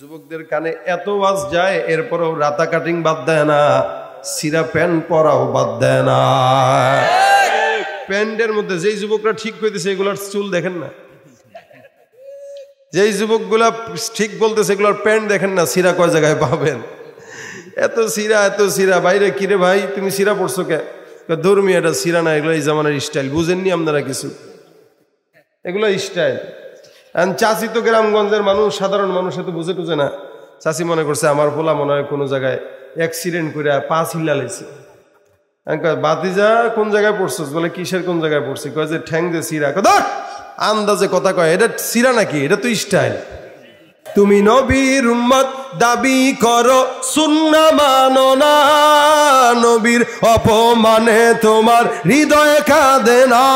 যুবকদের কানে এত ওয়াজ যায় এরপরেও রাতা কাটিং বাদ দেয় না সিরা প্যান্ট পরাও বাদ দেয় না প্যান্টের মধ্যে যেই যুবকরা ঠিক হইতেছে এগুলার চুল দেখেন না যেই যুবকগুলা ঠিক বলতেছে এগুলোর প্যান্ট দেখেন না সিরা কয় জায়গায় পাবেন এত সিরা এত সিরা বাইরে কিরে ভাই তুমি সিরা পড়ছো কে ধর্মী এটা সিরা না এগুলো এই জামানের স্টাইল বুঝেননি আপনারা কিছু এগুলো স্টাইল চাষি তো গ্রামগঞ্জের মানুষ সাধারণ মানুষ এত বুঝে টুঝে না চাষি মনে করছে আমার পোলা মনে হয় কোনো জায়গায় অ্যাক্সিডেন্ট করে পাঁচ হিল্লা লেছে বাতিজা কোন জায়গায় পড়ছিস বলে কিসের কোন জায়গায় পড়ছি কয় যে ঠ্যাং যে সিরা কথা আন্দাজে কথা কয় এটা সিরা নাকি এটা তো স্টাইল তুমি নবীর উম্মত দাবি করো সুন্না মানো না নবীর অপমানে তোমার হৃদয় কাঁদে না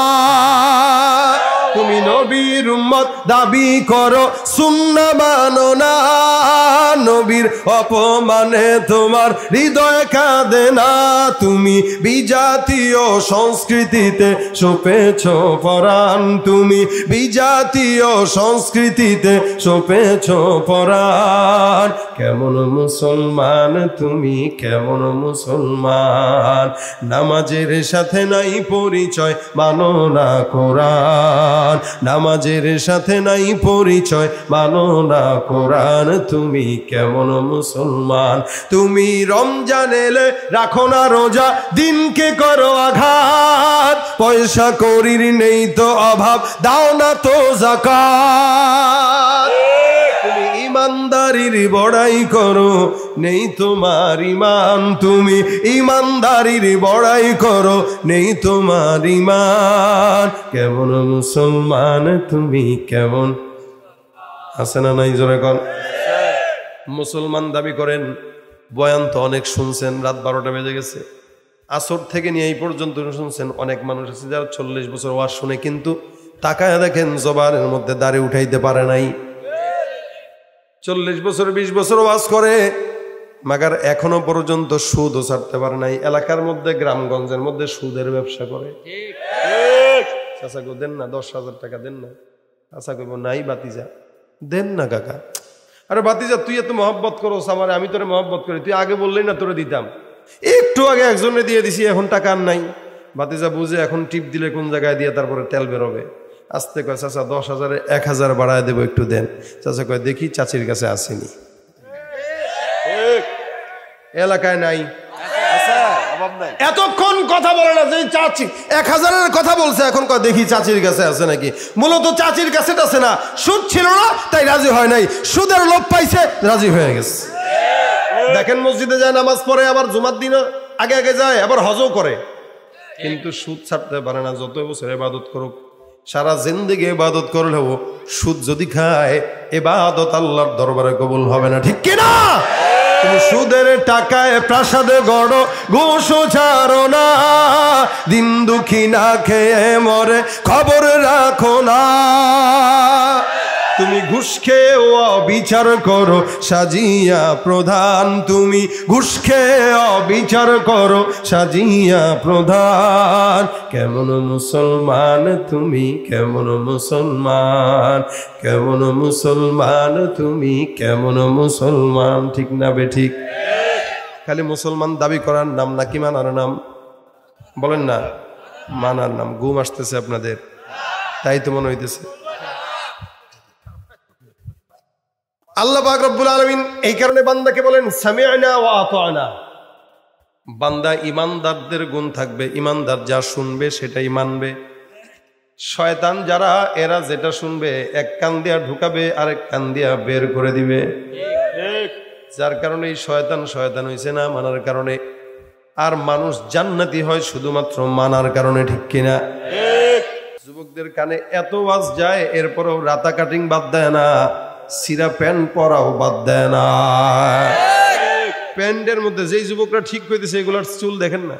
তুমি নবীর উম্মত দাবি করো সুন্না মানো না নবীর অপমানে তোমার হৃদয় কাঁদে না তুমি বিজাতীয় সংস্কৃতিতে সোপেছ পরাণ তুমি বিজাতীয় সংস্কৃতিতে সোপেছ পরাণ কেমন মুসলমান তুমি কেমন মুসলমান নামাজের সাথে নাই পরিচয় মানো না কোরআন নামাজের সাথে নাই পরিচয় মানো না কোরআন তুমি কেমন মুসলমান তুমি রমজান এলে রাখো না রোজা দিনকে করো আঘাত পয়সা করির নেই তো অভাব দাও না তো জাকাত ইমানদারির বড়াই করো নেই তোমার ইমান তুমি ইমানদারির বড়াই করো নেই তোমার ইমান কেমন মুসলমান তুমি কেমন আছে না নাই জোরে কর মুসলমান দাবি করেন বয়ান তো অনেক শুনছেন রাত বারোটা বেজে গেছে আসর থেকে নিয়ে এই পর্যন্ত শুনছেন অনেক মানুষ আছে যারা চল্লিশ বছর ওয়াজ শুনে কিন্তু তাকায় দেখেন জবানের মধ্যে দাড়ি উঠাইতে পারে নাই চল্লিশ বছর বিশ বছর ওয়াজ করে মাগার এখনো পর্যন্ত ও ছাড়তে পারে নাই এলাকার মধ্যে গ্রামগঞ্জের মধ্যে সুদের ব্যবসা করে চাচা দেন না দশ হাজার টাকা দেন না আশা করবো নাই বাতিজা দেন না কাকা আরে বাতিজা তুই এত মহব্বত করো আমার আমি তোরে মহব্বত করি তুই আগে বললেই না তোরে দিতাম একটু আগে একজনে দিয়ে দিছি এখন টাকা আর নাই বাতিজা বুঝে এখন টিপ দিলে কোন জায়গায় দিয়ে তারপরে তেল বেরোবে আসতে কয় চাচা দশ হাজারে এক হাজার বাড়ায় দেবো একটু দেন চাচা কয় দেখি চাচির কাছে আসেনি এলাকায় নাই এতক্ষণ কথা বলে না যে চাচি এক হাজারের কথা বলছে এখন কয় দেখি চাচির কাছে আছে নাকি মূলত চাচির কাছে আছে না সুদ ছিল না তাই রাজি হয় নাই সুদের লোভ পাইছে রাজি হয়ে গেছে দেখেন মসজিদে যায় নামাজ পড়ে আবার জুমার দিন আগে আগে যায় আবার হজও করে কিন্তু সুদ ছাড়তে পারে না যত বছর এবাদত করুক সারা জিন্দিগি এবাদত করলেও সুদ যদি খায় এবাদত আল্লাহর দরবারে কবুল হবে না ঠিক কিনা সুদের টাকায় প্রাসাদে গড় ঘুষ ছাড় না দিন দুঃখী না খেয়ে মরে খবর রাখো না তুমি ঘুষ খেয়ে অবিচার করো সাজিয়া প্রধান তুমি ঘুষ খেয়ে অবিচার করো সাজিয়া প্রধান কেমন মুসলমান তুমি কেমন মুসলমান কেমন মুসলমান তুমি কেমন মুসলমান ঠিক না বে ঠিক খালি মুসলমান দাবি করার নাম নাকি মানার নাম বলেন না মানার নাম ঘুম আসতেছে আপনাদের তাই তো মনে হইতেছে আল্লাহ রব্বুল আলমিন এই কারণে বান্দাকে বলেন সামিয়ানা ও আতনা বান্দা ইমানদারদের গুণ থাকবে ইমানদার যা শুনবে সেটাই মানবে শয়তান যারা এরা যেটা শুনবে এক কান দিয়া ঢুকাবে আরেক কান দিয়া বের করে দিবে যার কারণে এই শয়তান শয়তান হয়েছে না মানার কারণে আর মানুষ জান্নাতি হয় শুধুমাত্র মানার কারণে ঠিক কিনা যুবকদের কানে এত আওয়াজ যায় এরপরেও রাতা কাটিং বাদ দেয় না সিরা প্যান্ট পরাও বাদ দেয় না প্যান্টের মধ্যে যেই যুবকরা ঠিক কইতেছে এগুলার চুল দেখেন না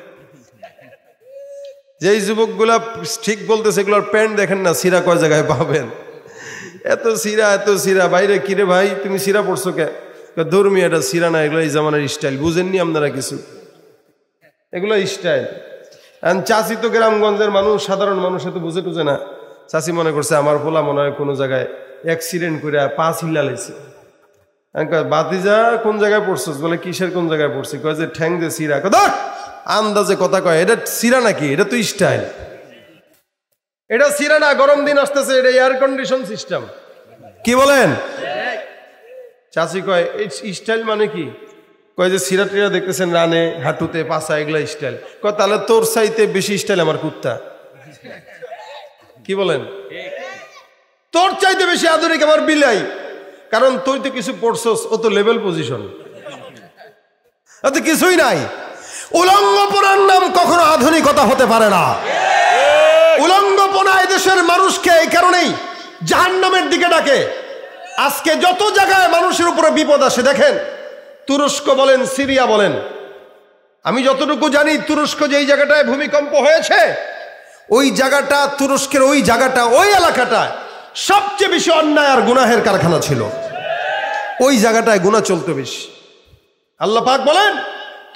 যেই যুবকগুলা ঠিক বলতেছে এগুলোর প্যান্ট দেখেন না সিরা কয় জায়গায় পাবেন এত সিরা এত সিরা বাইরে কিরে ভাই তুমি সিরা পড়ছো কে ধর্মী এটা সিরা না এগুলো এই জামানের স্টাইল বুঝেননি আপনারা কিছু এগুলো স্টাইল চাষি তো গ্রামগঞ্জের মানুষ সাধারণ মানুষ এত বুঝে টুঝে না চাষি মনে করছে আমার পোলা মনে হয় কোনো জায়গায় অ্যাক্সিডেন্ট করে পাঁচ হিল্লা লাইছে বাতিজা কোন জায়গায় পড়ছিস বলে কিসের কোন জায়গায় পড়ছি কয় যে ঠ্যাং যে সিরা কদাক আন্দাজে কথা কয় এটা সিরা নাকি এটা তো স্টাইল এটা সিরা না গরম দিন আসতেছে এটা এয়ার কন্ডিশন সিস্টেম কি বলেন চাষি কয় এই স্টাইল মানে কি কয় যে সিরা টিরা দেখতেছেন রানে হাঁটুতে পাশা এগুলা স্টাইল কয় তাহলে তোর চাইতে বেশি স্টাইল আমার কুত্তা কি বলেন তোর চাইতে বেশি আধুনিক আবার বিলাই কারণ তুই তো কিছু পড়ছস ও তো লেভেল পজিশন কিছুই নাই উলঙ্গপনার নাম কখনো আধুনিকতা হতে পারে না উলঙ্গপনা দেশের মানুষকে এই কারণেই জাহান্নামের দিকে ডাকে আজকে যত জায়গায় মানুষের উপরে বিপদ আসে দেখেন তুরস্ক বলেন সিরিয়া বলেন আমি যতটুকু জানি তুরস্ক এই জায়গাটায় ভূমিকম্প হয়েছে ওই জায়গাটা তুরস্কের ওই জায়গাটা ওই এলাকাটায় সবচেয়ে বেশি অন্যায় আর গুনাহের কারখানা ছিল ওই জায়গাটায় গুণা চলতে বেশি আল্লাহ পাক বলেন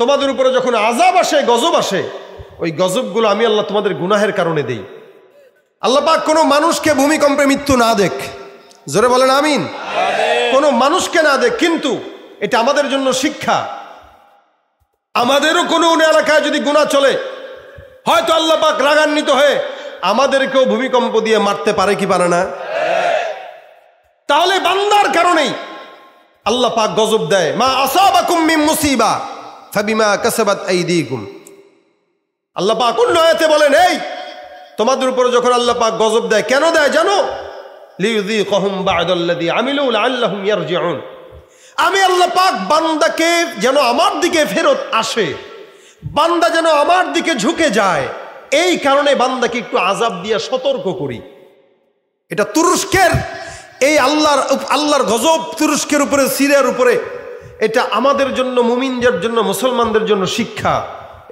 তোমাদের উপরে যখন আজাব আসে গজব আসে ওই গজবগুলো আমি আল্লাহ তোমাদের গুনাহের কারণে দেই আল্লাহ পাক কোনো মানুষকে ভূমিকম্পে মৃত্যু না দেখ জোরে বলেন আমিন কোনো মানুষকে না দেখ কিন্তু এটা আমাদের জন্য শিক্ষা আমাদেরও কোনো এলাকায় যদি গুণা চলে হয়তো আল্লাহ পাক রাগান্বিত হয়ে আমাদেরকেও ভূমিকম্প দিয়ে মারতে পারে কি পারে না তাহলে বান্দার কারণেই আল্লাহ পাক গজব দেয় মা আসাবা কুম্মি মুসিবা ফাবিমা কাসাবাত আইদিকুম আল্লাহ পাক অন্য আয়াতে বলেন এই তোমাদের উপর যখন আল্লাহ পাক গজব দেয় কেন দেয় জানো লিউযীকহুম বা'দাল্লাযী আমিলু লাআল্লাহুম ইয়ারজিউন আমি আল্লাহ পাক বান্দাকে যেন আমার দিকে ফেরত আসে বান্দা যেন আমার দিকে ঝুঁকে যায় এই কারণে বান্দাকে একটু আজাব দিয়া সতর্ক করি এটা তুরস্কের এই আল্লাহর আল্লাহর গজব তুরস্কের উপরে সিরিয়ার উপরে এটা আমাদের জন্য মুমিনদের জন্য মুসলমানদের জন্য শিক্ষা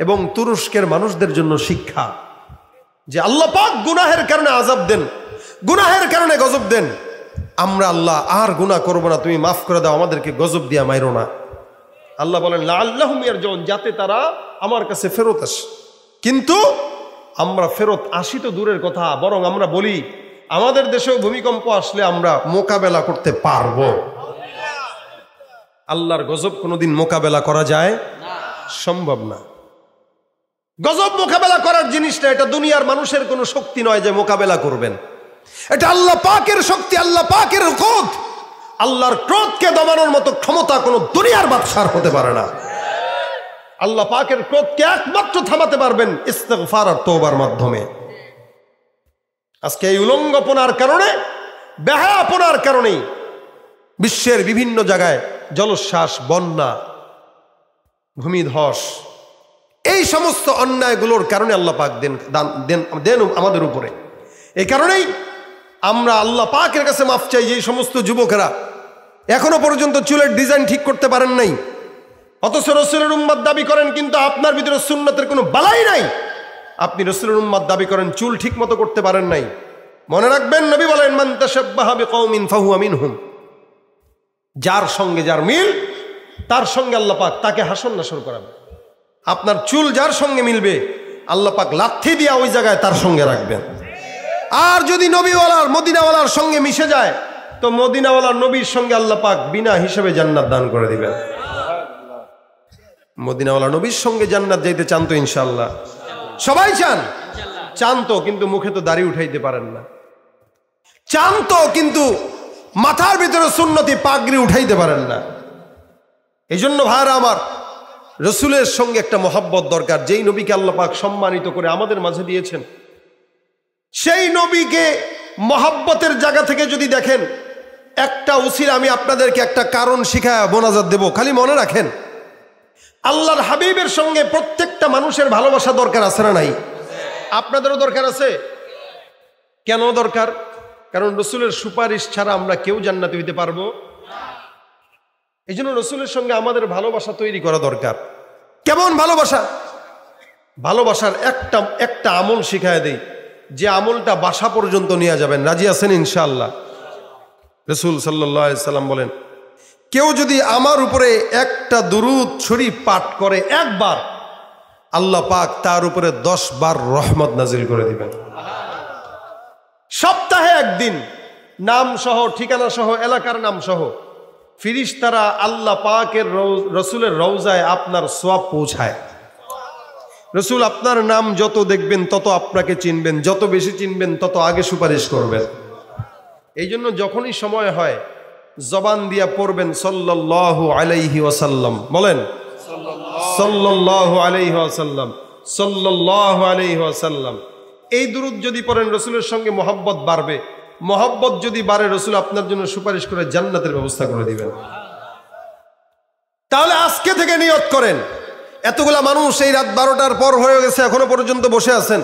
এবং তুরস্কের মানুষদের জন্য শিক্ষা যে আল্লাহ পাক গুনাহের কারণে আজাব দেন গুনাহের কারণে গজব দেন আমরা আল্লাহ আর গুণা করবো না তুমি মাফ করে দাও আমাদেরকে গজব দিয়া মাইরো না আল্লাহ বলেন আল্লাহ মিয়ার জন যাতে তারা আমার কাছে ফেরত আসে কিন্তু আমরা ফেরত আসি তো দূরের কথা বরং আমরা বলি আমাদের দেশেও ভূমিকম্প আসলে আমরা মোকাবেলা করতে পারব আল্লাহর গজব কোনোদিন মোকাবেলা করা যায় সম্ভব না গজব মোকাবেলা করার জিনিসটা এটা দুনিয়ার মানুষের কোনো শক্তি নয় যে মোকাবেলা করবেন এটা আল্লাহ পাকের শক্তি আল্লাহ পাকের ক্রোধ আল্লাহর ক্রোধকে দমানোর মতো ক্ষমতা কোনো দুনিয়ার বাদশার হতে পারে না আল্লাহ পাকের ক্রোধকে একমাত্র থামাতে পারবেন ইস্তেকফার আর তোবার মাধ্যমে আজকে এই উলঙ্গপনার কারণে ব্যাহাপনার কারণেই বিশ্বের বিভিন্ন জায়গায় জলশ্বাস বন্যা ভূমিধস এই সমস্ত অন্যায়গুলোর কারণে আল্লাহ পাক দেন দেন দেন আমাদের উপরে এই কারণেই আমরা আল্লাহ পাকের কাছে মাফ চাই যে সমস্ত যুবকেরা এখনো পর্যন্ত চুলের ডিজাইন ঠিক করতে পারেন নাই অথচ রসুলের উম্মাদ দাবি করেন কিন্তু আপনার ভিতরে সুন্নতের কোনো বালাই নাই আপনি রসুলের উম্মাদ দাবি করেন চুল ঠিক মতো করতে পারেন নাই মনে রাখবেন নবী বলেন মান্তাসাবাহাবি ফাহু আমিন হুম যার সঙ্গে যার মিল তার সঙ্গে আল্লাপাক তাকে হাসন নাসর করাবে আপনার চুল যার সঙ্গে মিলবে আল্লাপাক লাথি দিয়া ওই জায়গায় তার সঙ্গে রাখবেন আর যদি নবীওয়ালার মদিনাওয়ালার সঙ্গে মিশে যায় তো মদিনাওয়ালার নবীর সঙ্গে আল্লাপাক বিনা হিসেবে জান্নাত দান করে দিবেন মদিনাওয়ালা নবীর সঙ্গে জান্নাত যাইতে চান তো ইনশাল্লাহ সবাই চান চান তো কিন্তু মুখে তো দাড়ি উঠাইতে পারেন না চান তো কিন্তু মাথার ভিতরে সুন্নতি পাগড়ি উঠাইতে পারেন না এই জন্য ভাইরা আমার রসুলের সঙ্গে একটা মহাব্বত দরকার যেই নবীকে আল্লাপাক সম্মানিত করে আমাদের মাঝে দিয়েছেন সেই নবীকে মহাব্বতের জায়গা থেকে যদি দেখেন একটা উচির আমি আপনাদেরকে একটা কারণ শিখায় বোনাজার দেব খালি মনে রাখেন আল্লাহর হাবিবের সঙ্গে প্রত্যেকটা মানুষের ভালোবাসা দরকার আছে না নাই আপনাদেরও দরকার আছে কেন দরকার কারণ রসুলের সুপারিশ ছাড়া আমরা কেউ জান্নাতে হইতে পারবো এই জন্য রসুলের সঙ্গে আমাদের ভালোবাসা তৈরি করা দরকার কেমন ভালোবাসা ভালোবাসার একটা একটা আমল শিখায় দেই যে আমলটা বাসা পর্যন্ত নিয়ে যাবেন রাজি আছেন ইনশাল্লাহ রসুল সাল্লাহ সাল্লাম বলেন কেউ যদি আমার উপরে একটা দুরুদ শরীফ পাঠ করে একবার আল্লাহ পাক তার উপরে দশ বার রহমত নাজিল করে দিবেন সপ্তাহে একদিন নাম সহ ঠিকানা সহ এলাকার নাম সহ ফিরিস তারা আল্লাহ পাকের রসুলের রৌজায় আপনার সোয়াব পৌঁছায় রসুল আপনার নাম যত দেখবেন তত আপনাকে চিনবেন যত বেশি চিনবেন তত আগে সুপারিশ করবেন এই জন্য যখনই সময় হয় জবান দিয়া পড়বেন সল্লাহ আলাইহি ওয়াসাল্লাম বলেন সল্লাহ আলাইহি ওয়াসাল্লাম সল্লাহ আলাইহি ওয়াসাল্লাম এই দুরুদ যদি পড়েন রসুলের সঙ্গে মহব্বত বাড়বে মহব্বত যদি বাড়ে রসুল আপনার জন্য সুপারিশ করে জান্নাতের ব্যবস্থা করে দিবেন তাহলে আজকে থেকে নিয়ত করেন এতগুলা মানুষ এই রাত বারোটার পর হয়ে গেছে এখনো পর্যন্ত বসে আছেন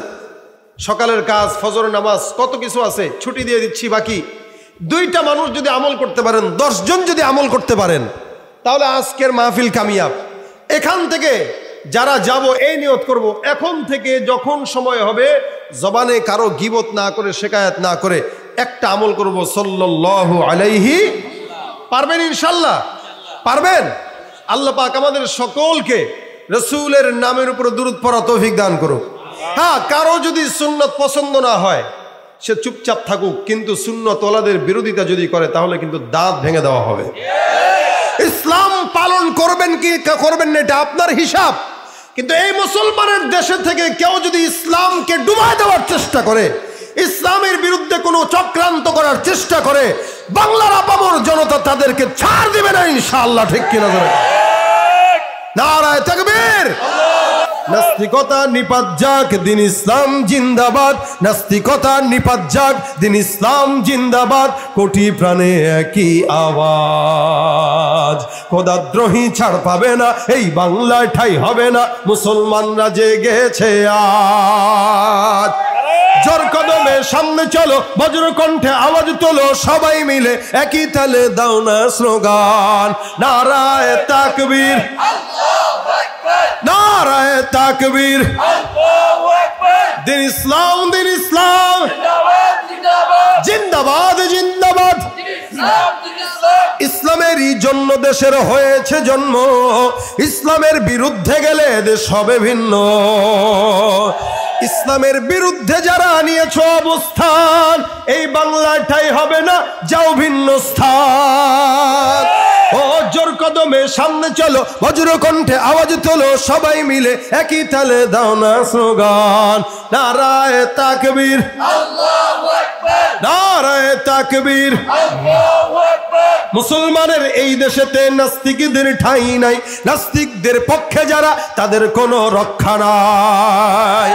সকালের কাজ ফজর নামাজ কত কিছু আছে ছুটি দিয়ে দিচ্ছি বাকি দুইটা মানুষ যদি আমল করতে পারেন দশজন যদি আমল করতে পারেন তাহলে আজকের মাহফিল কামিয়াব এখান থেকে যারা যাব এই নিয়ত করব। এখন থেকে যখন সময় হবে জবানে কারো গিবত না করে শেখায়ত না করে একটা আমল করব সল্লাহ আলাইহি পারবেন ইনশাল্লাহ পারবেন আল্লাহ পাক আমাদের সকলকে রসুলের নামের উপর দূরত পড়া তৌফিক দান করুক হ্যাঁ কারো যদি সুন্নত পছন্দ না হয় সে চুপচাপ থাকুক কিন্তু শূন্য তোলাদের বিরোধিতা যদি করে তাহলে কিন্তু দাঁত ভেঙে দেওয়া হবে ইসলাম পালন করবেন কি করবেন না এটা আপনার হিসাব কিন্তু এই মুসলমানের দেশে থেকে কেউ যদি ইসলামকে ডুবায় দেওয়ার চেষ্টা করে ইসলামের বিরুদ্ধে কোনো চক্রান্ত করার চেষ্টা করে বাংলার আপামর জনতা তাদেরকে ছাড় দিবে না ইনশাআল্লাহ ঠিক কিনা ধরে নারায় থাকবের নাস্তিকতা নিপাত যাক দিন ইসলাম জিন্দাবাদ নাস্তিকতা নিপাত যাক দিন ইসলাম জিন্দাবাদ কোটি প্রাণে একই আওয়াজ কোদাদ্রোহী ছাড় পাবে না এই বাংলায় ঠাই হবে না মুসলমানরা জেগেছে আজ জোর কদমে সামনে চলো বজ্র কণ্ঠে আওয়াজ তোলো সবাই মিলে একই তালে দাও না স্লোগান নারায় তাকবীর আল্লাহ তাকবীর দিন ইসলাম দিন ইসলাম জিন্দাবাদ জিন্দাবাদ ইসলামেরই জন্য দেশের হয়েছে জন্ম ইসলামের বিরুদ্ধে গেলে দেশ হবে ভিন্ন ইসলামের বিরুদ্ধে যারা নিয়েছ অবস্থান এই বাংলাটাই হবে না যাও ভিন্ন স্থান কদমে সামনে চলো বজ্র কণ্ঠে আওয়াজ তোলো সবাই মিলে একই তালে দাও না স্লোগান নারায় তাকবীর নারায় তাকবীর মুসলমানের এই দেশেতে নাস্তিকদের ঠাঁই নাই নাস্তিকদের পক্ষে যারা তাদের কোনো রক্ষা নাই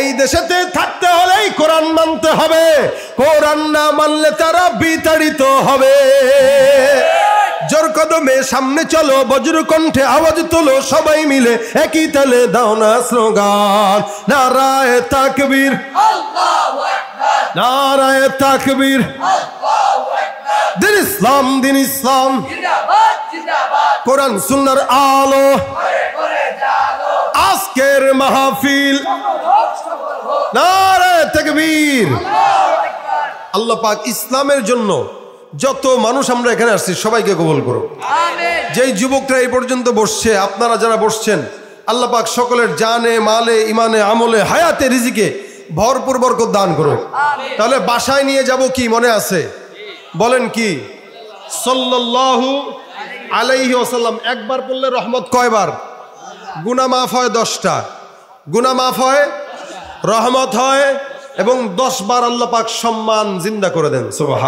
এই দেশেতে থাকতে হলেই কোরআন মানতে হবে কোরআন না মানলে তারা বিতাড়িত হবে কদমে সামনে চলো বজ্র কণ্ঠে আওয়াজ তোলো সবাই মিলে একই তালে দাও না স্লোগান নারায় তাকবীর নারায় তাকবীর দিন ইসলাম দিন ইসলাম কোরআন সুন্দর আলো আজকের মাহফিল নারায় তাকবীর আল্লাহ পাক ইসলামের জন্য যত মানুষ আমরা এখানে আসছি সবাইকে কবল করো যেই যুবকরা এই পর্যন্ত বসছে আপনারা যারা বসছেন আল্লাপাক সকলের জানে মালে ইমানে আমলে হায়াতে রিজিকে ভরপুর বরকত দান করো তাহলে বাসায় নিয়ে যাব কি মনে আছে বলেন কি সল্লাহু আলাইহি ওসাল্লাম একবার পড়লে রহমত কয়বার গুনা মাফ হয় দশটা গুনা মাফ হয় রহমত হয় এবং দশ বার আল্লাপাক সম্মান জিন্দা করে দেন সুবাহ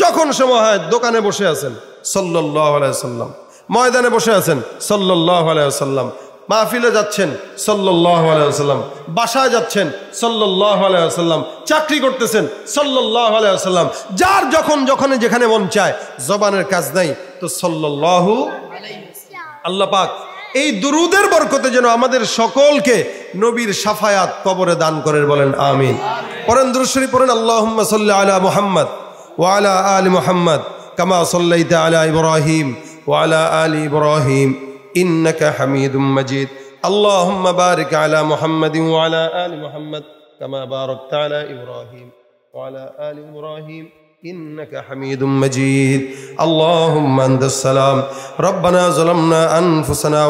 যখন সময় হয় দোকানে বসে আছেন সল্লাহ আলাইসাল্লাম ময়দানে বসে আছেন সল্লাহ আলাইসাল্লাম মাহফিলে যাচ্ছেন সল্লাহ আলাইসাল্লাম বাসায় যাচ্ছেন সল্লাহ আলাইসাল্লাম চাকরি করতেছেন সল্লাহ আলাইসাল্লাম যার যখন যখনই যেখানে মন চায় জবানের কাজ নাই তো সল্লাহু আল্লাহ পাক এই দুরুদের বরকতে যেন আমাদের সকলকে নবীর সাফায়াত কবরে দান করেন বলেন আমিন পরেন পড়েন আল্লাহ সাল্লাহ আলাহ মোহাম্মদ وعلى آل محمد كما صليت على إبراهيم وعلى آل إبراهيم إنك حميد مجيد اللهم بارك على محمد وعلى آل محمد كما باركت على إبراهيم وعلى آل إبراهيم إنك حميد مجيد اللهم أنت السلام ربنا ظلمنا أنفسنا